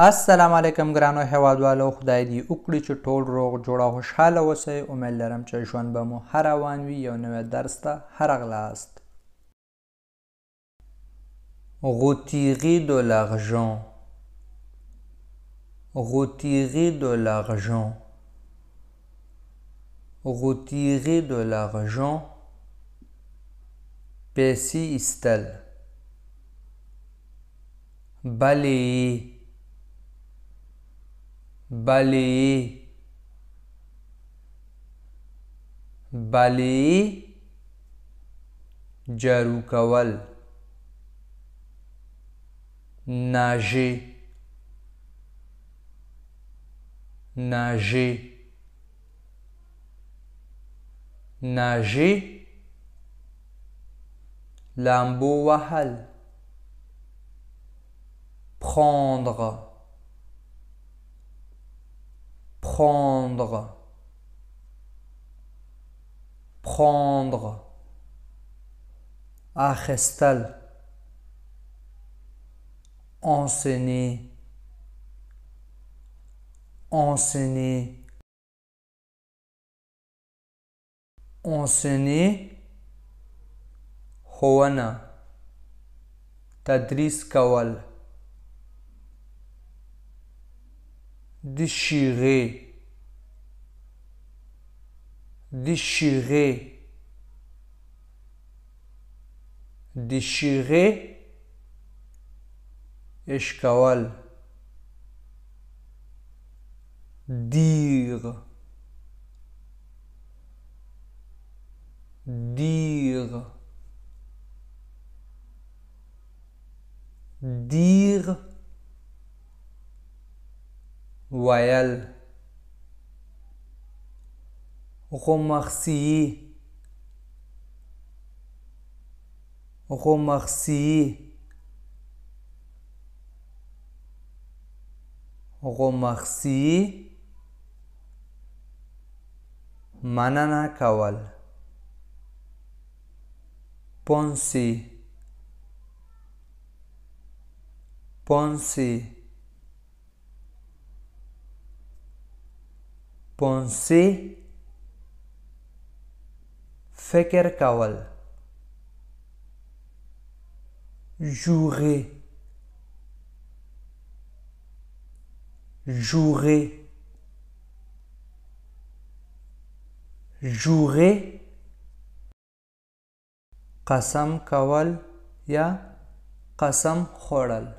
السلام علیکم ګرانو هیوادوالو خدای دې وکړي چې ټول روغ جوړ او خوشحاله اوسئ امید لرم چې ژوند به مو هر روان وي یو نوی درس ته هرغلاست غوتیغي دو لارجون غوتیغي دو لارجون غوتیغي دو لارجون پیسې ایستل بلې balayer, balayer, jarukawal, nager, nager, nager, lambo wahal, prendre, prendre, prendre, arrestal, enseigner, enseigner, enseigner, Hoana, Tadris Kawal, déchirer, déchirer, déchirer, Echkawal dire, dire, dire, voyelle remercie, remercie, remercie, manana kawal, Pensez Pensez Pensez فکر کول jouer jouer jouer قسم کول یا قسم خوړل